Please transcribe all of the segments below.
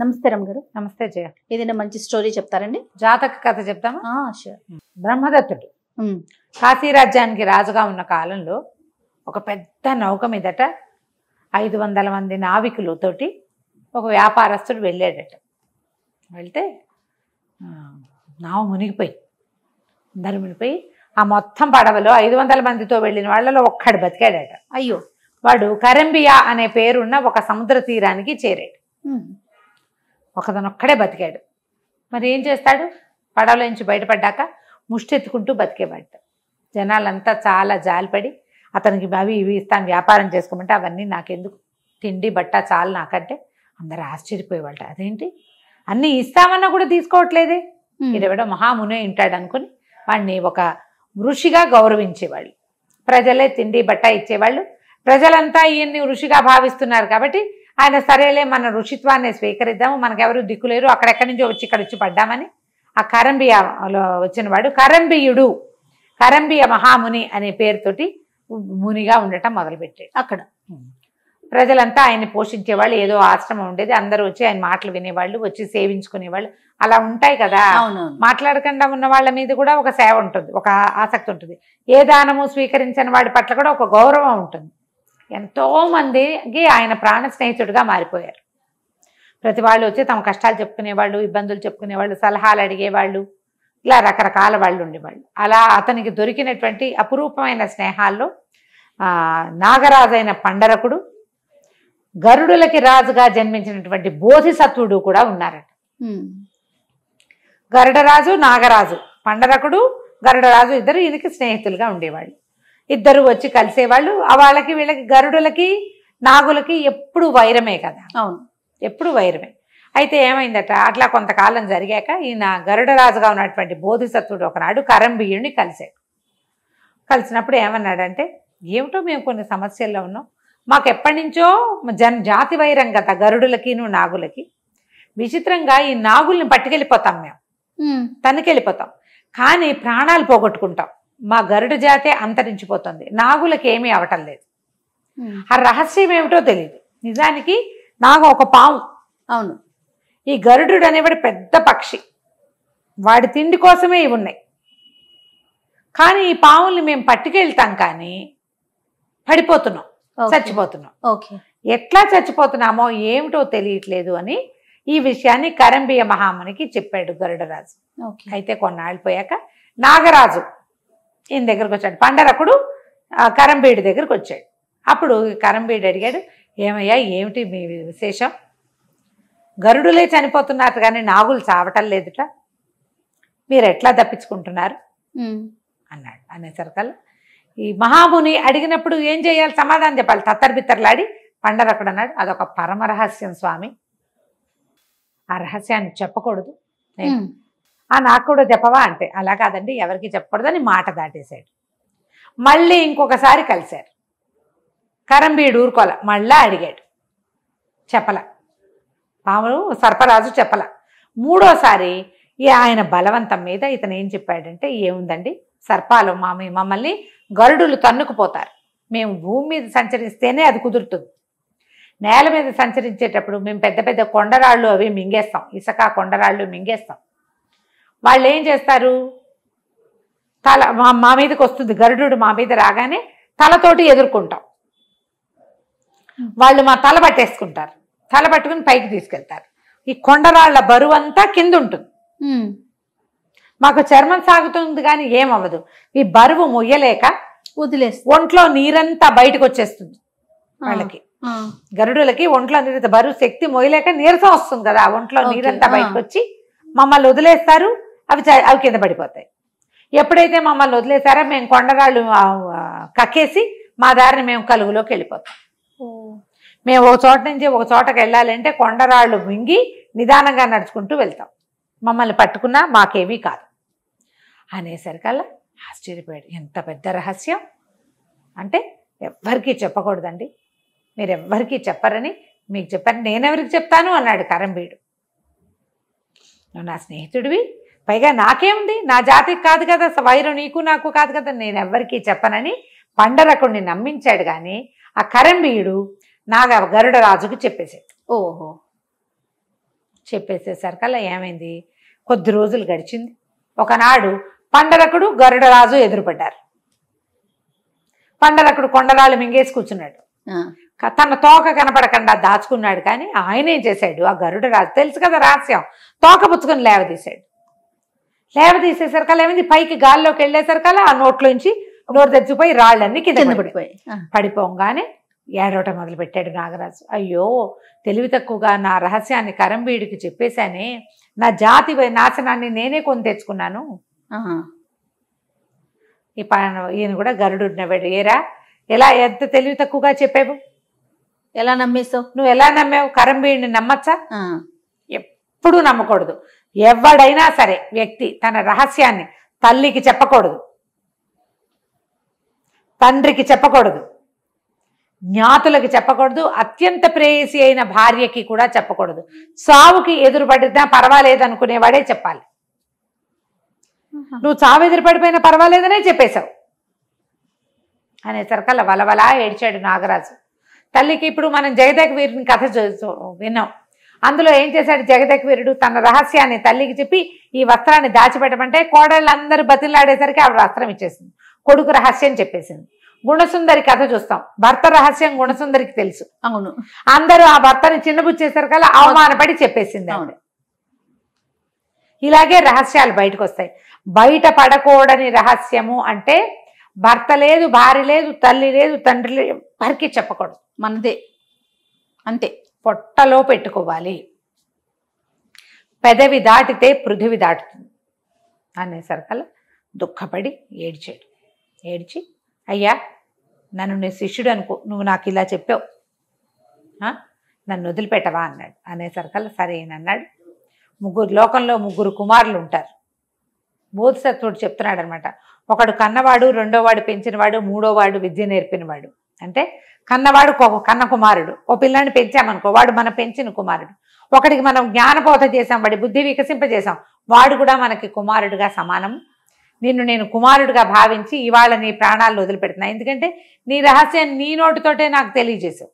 నమస్తే రమ్ గారు నమస్తే జయ ఏదైనా మంచి స్టోరీ చెప్తారండి జాతక కథ చెప్తామా బ్రహ్మదత్తుడు కాశీ రాజ్యానికి రాజుగా ఉన్న కాలంలో ఒక పెద్ద నౌక మీదట ఐదు వందల మంది నావికులతోటి ఒక వ్యాపారస్తుడు వెళ్ళాడట వెళ్తే నావ మునిగిపోయి అందరు మునిగిపోయి ఆ మొత్తం పడవలో ఐదు వందల మందితో వెళ్ళిన వాళ్ళలో ఒక్కడు బతికాడట అయ్యో వాడు కరంబియా అనే పేరున్న ఒక సముద్ర తీరానికి చేరాడు ఒకదనొక్కడే బతికాడు మరి ఏం చేస్తాడు పడవలోంచి బయటపడ్డాక ముష్టెత్తుకుంటూ బతికేవాడు జనాలంతా చాలా జాలిపడి అతనికి అవి ఇవి ఇస్తాను వ్యాపారం చేసుకోమంటే అవన్నీ నాకెందుకు తిండి బట్ట చాలు నాకంటే అందరు ఆశ్చర్యపోయేవాళ్ళ అదేంటి అన్నీ ఇస్తామన్నా కూడా తీసుకోవట్లేదే ఇరవడో మహామునే ఉంటాడు అనుకుని వాడిని ఒక ఋషిగా గౌరవించేవాళ్ళు ప్రజలే తిండి బట్ట ఇచ్చేవాళ్ళు ప్రజలంతా ఈయన్ని ఋషిగా భావిస్తున్నారు కాబట్టి ఆయన సరేలే మన ఋషిత్వాన్ని స్వీకరిద్దాము మనకెవరు దిక్కులేరు అక్కడెక్కడి నుంచో వచ్చి ఇక్కడ వచ్చి పడ్డామని ఆ కరంబియాలో వచ్చినవాడు కరంబియుడు కరంబియ మహాముని అనే పేరుతోటి మునిగా ఉండటం మొదలుపెట్టాడు అక్కడ ప్రజలంతా ఆయన్ని పోషించేవాళ్ళు ఏదో ఆశ్రమం ఉండేది అందరూ వచ్చి ఆయన మాటలు వినేవాళ్ళు వచ్చి సేవించుకునేవాళ్ళు అలా ఉంటాయి కదా మాట్లాడకుండా ఉన్న వాళ్ళ మీద కూడా ఒక సేవ ఉంటుంది ఒక ఆసక్తి ఉంటుంది ఏ దానము స్వీకరించని వాడి పట్ల కూడా ఒక గౌరవం ఉంటుంది ఎంతోమందికి ఆయన ప్రాణ స్నేహితుడిగా మారిపోయారు ప్రతి వాళ్ళు వచ్చి తమ కష్టాలు చెప్పుకునేవాళ్ళు ఇబ్బందులు చెప్పుకునేవాళ్ళు సలహాలు అడిగేవాళ్ళు ఇలా రకరకాల వాళ్ళు ఉండేవాళ్ళు అలా అతనికి దొరికినటువంటి అపురూపమైన స్నేహాల్లో నాగరాజైన పండరకుడు గరుడులకి రాజుగా జన్మించినటువంటి బోధిసత్వుడు కూడా ఉన్నారట గరుడరాజు నాగరాజు పండరకుడు గరుడరాజు ఇద్దరు ఇదికి స్నేహితులుగా ఉండేవాళ్ళు ఇద్దరు వచ్చి కలిసేవాళ్ళు వాళ్ళకి వీళ్ళకి గరుడులకి నాగులకి ఎప్పుడు వైరమే కదా అవును ఎప్పుడు వైరమే అయితే ఏమైందట అట్లా కొంతకాలం జరిగాక ఈయన గరుడరాజుగా ఉన్నటువంటి బోధిసత్వుడు ఒకనాడు కరంబీయుడిని కలిశాడు కలిసినప్పుడు ఏమన్నాడంటే ఏమిటో మేము కొన్ని సమస్యల్లో ఉన్నాం మాకు ఎప్పటి నుంచో జన్ జాతి వైరం కదా గరుడులకిను నాగులకి విచిత్రంగా ఈ నాగుల్ని పట్టుకెళ్ళిపోతాం మేము తనకెళ్ళిపోతాం కానీ ప్రాణాలు పోగొట్టుకుంటాం మా గరుడు జాతే అంతరించిపోతుంది ఏమీ అవటం లేదు ఆ రహస్యం ఏమిటో తెలియదు నిజానికి నాగు ఒక పాము అవును ఈ గరుడు అనేవాడు పెద్ద పక్షి వాడి తిండి కోసమే ఇవి ఉన్నాయి కానీ ఈ పాముల్ని మేము పట్టుకెళ్తాం కానీ పడిపోతున్నాం చచ్చిపోతున్నాం ఎట్లా చచ్చిపోతున్నామో ఏమిటో తెలియట్లేదు అని ఈ విషయాన్ని కరంబియ మహామునికి చెప్పాడు గరుడరాజు అయితే కొన్నాళ్ళు పోయాక నాగరాజు ఈయన దగ్గరకు వచ్చాడు పండరకుడు కరంబీడి దగ్గరకు వచ్చాడు అప్పుడు కరంబీడి అడిగాడు ఏమయ్యా ఏమిటి మీ విశేషం గరుడులే చనిపోతున్నారు కానీ నాగులు చావటం లేదుట మీరు ఎట్లా తప్పించుకుంటున్నారు అన్నాడు అనే సరికల్ ఈ మహాముని అడిగినప్పుడు ఏం చేయాలి సమాధానం చెప్పాలి తత్తర్బిత్తర్లాడి పండరకుడు అన్నాడు అదొక పరమ రహస్యం స్వామి ఆ రహస్యాన్ని చెప్పకూడదు నేను ఆ నాకు కూడా చెప్పవా అంటే అలా కాదండి ఎవరికి చెప్పకూడదని మాట దాటేశాడు మళ్ళీ ఇంకొకసారి కలిశారు కరంబీడు ఊరుకోల మళ్ళా అడిగాడు చెప్పల పాము సర్పరాజు చెప్పల మూడోసారి ఈ ఆయన బలవంతం మీద ఇతను ఏం చెప్పాడంటే ఏముందండి సర్పాలు మా మమ్మల్ని గరుడులు తన్నుకుపోతారు మేము భూమి మీద సంచరిస్తేనే అది కుదురుతుంది నేల మీద సంచరించేటప్పుడు మేము పెద్ద పెద్ద కొండరాళ్ళు అవి మింగేస్తాం ఇసుక కొండరాళ్ళు మింగేస్తాం వాళ్ళు ఏం చేస్తారు తల మా మీదకి వస్తుంది గరుడు మా మీద రాగానే తలతోటి ఎదుర్కొంటాం వాళ్ళు మా తల పట్టేసుకుంటారు తల పట్టుకుని పైకి తీసుకెళ్తారు ఈ కొండరాళ్ల బరువు అంతా కింద ఉంటుంది మాకు చర్మం సాగుతుంది కానీ ఏమవ్వదు ఈ బరువు మొయ్యలేక వదిలే ఒంట్లో నీరంతా బయటకు వచ్చేస్తుంది వాళ్ళకి గరుడులకి ఒంట్లో నీరు బరువు శక్తి మొయ్యలేక నీరసం వస్తుంది కదా ఒంట్లో నీరంతా బయటకు వచ్చి మమ్మల్ని వదిలేస్తారు అవి అవి కింద పడిపోతాయి ఎప్పుడైతే మమ్మల్ని వదిలేసారో మేము కొండరాళ్ళు కక్కేసి మా దారిని మేము కలుగులోకి వెళ్ళిపోతాం మేము ఒక చోట నుంచి ఒక చోటకి వెళ్ళాలంటే కొండరాళ్ళు మింగి నిదానంగా నడుచుకుంటూ వెళ్తాం మమ్మల్ని పట్టుకున్నా మాకేమీ కాదు అనేసరికల్లా ఆశ్చర్యపోయాడు ఎంత పెద్ద రహస్యం అంటే ఎవ్వరికీ చెప్పకూడదండి మీరు ఎవ్వరికీ చెప్పరని మీకు చెప్పారు నేనెవరికి చెప్తాను అన్నాడు కరంబీడు నువ్వు నా స్నేహితుడివి పైగా నాకేముంది నా జాతికి కాదు కదా వైరం నీకు నాకు కాదు కదా నేను ఎవ్వరికీ చెప్పనని పండరకుడిని నమ్మించాడు కానీ ఆ కరంబీయుడు నా గరుడ రాజుకు చెప్పేసాడు ఓహో చెప్పేసేసరికల్లా ఏమైంది కొద్ది రోజులు గడిచింది ఒకనాడు పండరకుడు గరుడరాజు ఎదురుపడ్డారు పండరకుడు కొండరాలు మింగేసి కూర్చున్నాడు తన తోక కనపడకుండా దాచుకున్నాడు కానీ ఆయన ఏం చేశాడు ఆ గరుడరాజు తెలుసు కదా రహస్యం తోక పుచ్చుకొని లేవదీశాడు లేవ తీసేసరిక ఏమైంది పైకి గాల్లోకి వెళ్ళేసరికల్లా ఆ నోట్లోంచి నోరు తెచ్చిపోయి రాళ్ళన్ని కింద పడిపోయి పడిపోగానే ఏడవటం మొదలు పెట్టాడు నాగరాజు అయ్యో తెలివి తక్కువగా నా రహస్యాన్ని కరంబీడికి చెప్పేశానే నా జాతి నాశనాన్ని నేనే కొని తెచ్చుకున్నాను ఈ ఈయన కూడా గరుడు నవ్వాడు ఏరా ఎలా ఎంత తెలివి తక్కువగా చెప్పావు ఎలా నమ్మేసావు నువ్వు ఎలా నమ్మావు కరంబీడిని నమ్మచ్చా ఎప్పుడూ నమ్మకూడదు ఎవడైనా సరే వ్యక్తి తన రహస్యాన్ని తల్లికి చెప్పకూడదు తండ్రికి చెప్పకూడదు జ్ఞాతులకి చెప్పకూడదు అత్యంత ప్రేయసి అయిన భార్యకి కూడా చెప్పకూడదు సావుకి ఎదురుపడినా అనుకునేవాడే చెప్పాలి నువ్వు చావు ఎదురుపడిపోయినా పర్వాలేదనే చెప్పేశావు సరికల్లా వలవలా ఏడ్చాడు నాగరాజు తల్లికి ఇప్పుడు మనం జగదేక వీరిని కథ విన్నాం అందులో ఏం చేశాడు వీరుడు తన రహస్యాన్ని తల్లికి చెప్పి ఈ వస్త్రాన్ని దాచిపెట్టమంటే కోడళ్ళందరూ బతిలాడేసరికి ఆవిడ వస్త్రం ఇచ్చేసింది కొడుకు రహస్యం చెప్పేసింది గుణసుందరి కథ చూస్తాం భర్త రహస్యం గుణసుందరికి తెలుసు అవును అందరూ ఆ భర్తని చిన్నబుచ్చేసరికల్లా అవమానపడి చెప్పేసింది అవును ఇలాగే రహస్యాలు బయటకు వస్తాయి బయట పడకూడని రహస్యము అంటే భర్త లేదు భార్య లేదు తల్లి లేదు తండ్రి లేదు పరికి చెప్పకూడదు మనదే అంతే పొట్టలో పెట్టుకోవాలి పెదవి దాటితే పృథివి దాటుతుంది అనేసరికల్లా దుఃఖపడి ఏడ్చాడు ఏడ్చి అయ్యా నన్ను నీ శిష్యుడు అనుకో నువ్వు నాకు ఇలా చెప్పావు నన్ను వదిలిపెట్టవా అన్నాడు అనేసరికల్లా సరేనన్నాడు ముగ్గురు లోకంలో ముగ్గురు కుమారులు ఉంటారు బోధసత్వుడు చెప్తున్నాడు అనమాట ఒకడు కన్నవాడు రెండోవాడు పెంచినవాడు మూడోవాడు విద్య నేర్పినవాడు అంటే కన్నవాడు కన్న కుమారుడు ఓ పిల్లని పెంచామనుకో వాడు మనం పెంచిన కుమారుడు ఒకడికి మనం జ్ఞానబోధ చేసాం వాడి బుద్ధి వికసింపజేసాం వాడు కూడా మనకి కుమారుడుగా సమానం నిన్ను నేను కుమారుడుగా భావించి ఇవాళ నీ ప్రాణాలు వదిలిపెడుతున్నా ఎందుకంటే నీ రహస్యం నీ నోటితోటే నాకు తెలియజేసావు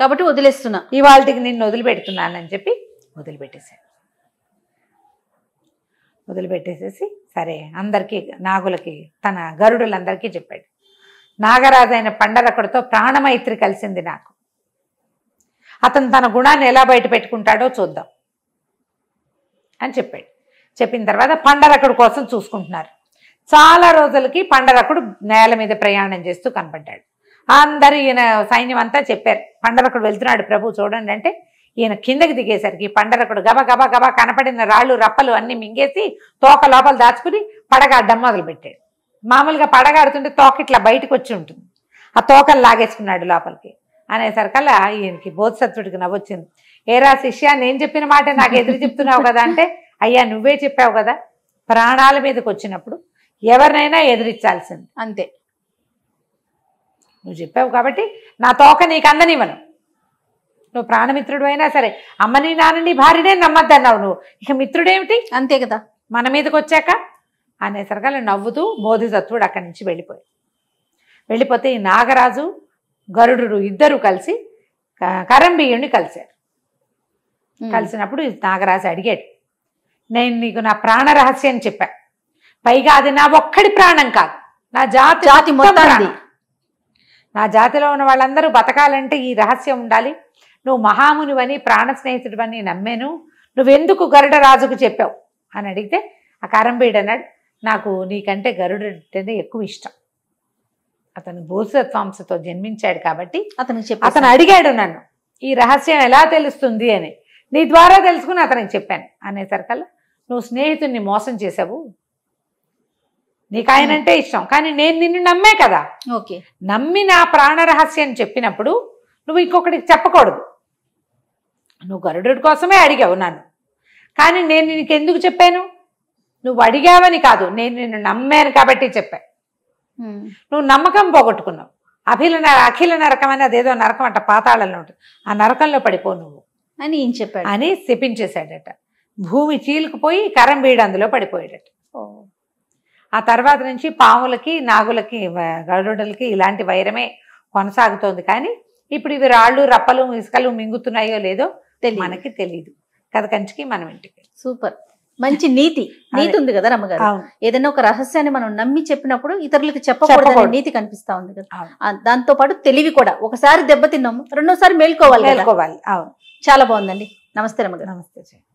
కాబట్టి వదిలేస్తున్నా ఇవాళకి నిన్ను వదిలిపెడుతున్నానని చెప్పి వదిలిపెట్టేశాను వదిలిపెట్టేసేసి సరే అందరికీ నాగులకి తన గరుడులందరికీ చెప్పాడు నాగరాజైన పండలకుడితో ప్రాణమైత్రి కలిసింది నాకు అతను తన గుణాన్ని ఎలా బయట పెట్టుకుంటాడో చూద్దాం అని చెప్పాడు చెప్పిన తర్వాత పండరకుడు కోసం చూసుకుంటున్నారు చాలా రోజులకి పండరకుడు నేల మీద ప్రయాణం చేస్తూ కనపడ్డాడు అందరు ఈయన సైన్యం అంతా చెప్పారు పండరకుడు వెళ్తున్నాడు ప్రభు చూడండి అంటే ఈయన కిందకి దిగేసరికి పండరకుడు గబ గబ గబా కనపడిన రాళ్ళు రప్పలు అన్ని మింగేసి తోక లోపల దాచుకుని పడగా అడ్డం మొదలుపెట్టాడు మామూలుగా పడగాడుతుంటే తోక ఇట్లా బయటకు వచ్చి ఉంటుంది ఆ తోకలు లాగేసుకున్నాడు లోపలికి అనేసరికల్లా ఈయనకి బోధసత్వుడికి నవ్వొచ్చింది ఏరా శిష్య నేను చెప్పిన మాట నాకు ఎదురు చెప్తున్నావు కదా అంటే అయ్యా నువ్వే చెప్పావు కదా ప్రాణాల మీదకి వచ్చినప్పుడు ఎవరినైనా ఎదురిచ్చాల్సింది అంతే నువ్వు చెప్పావు కాబట్టి నా తోక నీకు అందనివ్వను నువ్వు ప్రాణమిత్రుడు అయినా సరే అమ్మని నాన్నని భార్యనే నమ్మద్దన్నావు నువ్వు ఇక మిత్రుడేమిటి అంతే కదా మన మీదకి వచ్చాక అనేసరికల్లా నవ్వుతూ బోధిసత్వుడు అక్కడి నుంచి వెళ్ళిపోయాడు వెళ్ళిపోతే ఈ నాగరాజు గరుడు ఇద్దరు కలిసి కరంబీయుణ్ణి కలిశారు కలిసినప్పుడు నాగరాజు అడిగాడు నేను నీకు నా ప్రాణ రహస్యం చెప్పా పైగా అది నా ఒక్కడి ప్రాణం కాదు నా జాతి జాతి మొత్తం నా జాతిలో ఉన్న వాళ్ళందరూ బతకాలంటే ఈ రహస్యం ఉండాలి నువ్వు మహామునివని ప్రాణ అని నమ్మాను నువ్వెందుకు రాజుకు చెప్పావు అని అడిగితే ఆ కరంబీడు అన్నాడు నాకు నీకంటే గరుడు అంటేనే ఎక్కువ ఇష్టం అతను భూసత్వాంశతో జన్మించాడు కాబట్టి అతను చెప్పి అతను అడిగాడు నన్ను ఈ రహస్యం ఎలా తెలుస్తుంది అని నీ ద్వారా తెలుసుకుని అతనికి చెప్పాను అనేసరికల్లా నువ్వు స్నేహితుడిని మోసం చేసావు నీకు ఆయనంటే ఇష్టం కానీ నేను నిన్ను నమ్మే కదా ఓకే నమ్మి నా ప్రాణరహస్యం చెప్పినప్పుడు నువ్వు ఇంకొకటికి చెప్పకూడదు నువ్వు గరుడు కోసమే అడిగావు నన్ను కానీ నేను నీకు ఎందుకు చెప్పాను నువ్వు అడిగావని కాదు నేను నిన్ను నమ్మాను కాబట్టి చెప్పా నువ్వు నమ్మకం పోగొట్టుకున్నావు అభిల అఖిల నరకం అని అదేదో నరకం అంట పాతాళంలో ఉంటుంది ఆ నరకంలో పడిపో నువ్వు అని ఏం చెప్పాడు అని శపించేశాడట భూమి చీలుకుపోయి బీడు అందులో పడిపోయాడట ఆ తర్వాత నుంచి పాములకి నాగులకి గడుడలకి ఇలాంటి వైరమే కొనసాగుతోంది కానీ ఇప్పుడు ఇవి రాళ్ళు రప్పలు ఇసుకలు మింగుతున్నాయో లేదో మనకి తెలియదు కథ కంచికి మనం ఇంటికి సూపర్ మంచి నీతి నీతి ఉంది కదా రమ్మగారు ఏదైనా ఒక రహస్యాన్ని మనం నమ్మి చెప్పినప్పుడు ఇతరులకు చెప్పకూడదు నీతి కనిపిస్తా ఉంది కదా దాంతో పాటు తెలివి కూడా ఒకసారి దెబ్బతిన్నాము రెండోసారి మేల్కోవాలి మేల్కోవాలి చాలా బాగుందండి నమస్తే రమ్మగారు నమస్తే